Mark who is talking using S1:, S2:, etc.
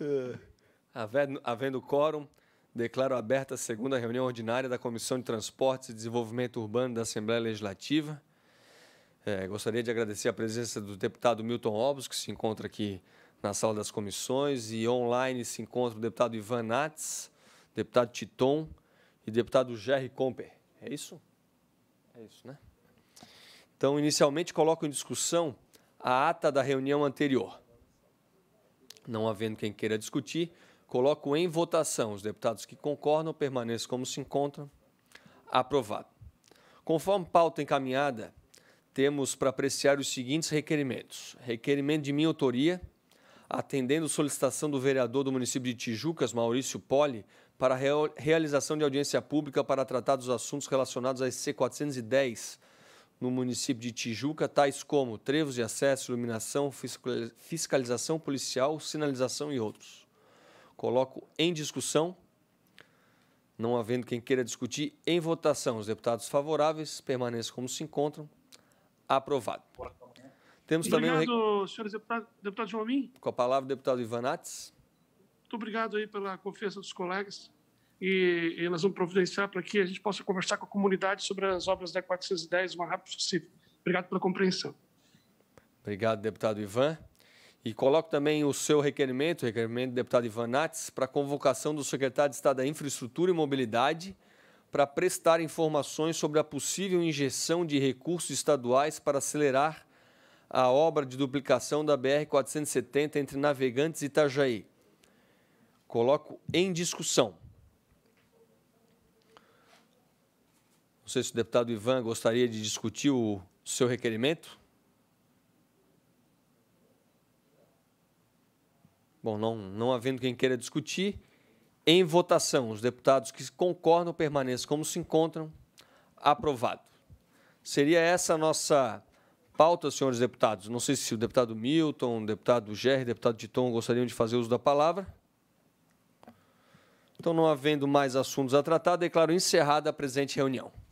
S1: É. Havendo, havendo quórum, declaro aberta a segunda reunião ordinária da Comissão de Transportes e Desenvolvimento Urbano da Assembleia Legislativa. É, gostaria de agradecer a presença do deputado Milton Obos, que se encontra aqui na sala das comissões, e online se encontra o deputado Ivan Nats, deputado Titon e deputado Jerry Comper. É isso? É isso, né? Então, inicialmente, coloco em discussão a ata da reunião anterior. Não havendo quem queira discutir, coloco em votação. Os deputados que concordam permaneçam como se encontram. Aprovado. Conforme pauta encaminhada, temos para apreciar os seguintes requerimentos: requerimento de minha autoria, atendendo solicitação do vereador do município de Tijucas, Maurício Poli, para realização de audiência pública para tratar dos assuntos relacionados à SC 410 no município de Tijuca, tais como trevos de acesso, iluminação, fiscalização policial, sinalização e outros. Coloco em discussão, não havendo quem queira discutir, em votação. Os deputados favoráveis permaneçam como se encontram. Aprovado. Temos obrigado, também. Obrigado, senhores deputados. Deputado João Min. Com a palavra, o deputado Ivan Muito obrigado aí pela confiança dos colegas e, e nós vamos providenciar para que a gente possa conversar com a comunidade sobre as obras da 410 o mais rápido possível. Obrigado pela compreensão. Obrigado, deputado Ivan. E coloco também o seu requerimento, o requerimento do deputado Ivan Nates, para a convocação do secretário de Estado da Infraestrutura e Mobilidade para prestar informações sobre a possível injeção de recursos estaduais para acelerar a obra de duplicação da BR-470 entre Navegantes e Itajaí. Coloco em discussão. Não sei se o deputado Ivan gostaria de discutir o seu requerimento. Bom, não, não havendo quem queira discutir, em votação, os deputados que concordam permaneçam como se encontram. Aprovado. Seria essa a nossa pauta, senhores deputados. Não sei se o deputado Milton, o deputado Gerri, o deputado Titon gostariam de fazer uso da palavra. Então, não havendo mais assuntos a tratar, declaro encerrada a presente reunião.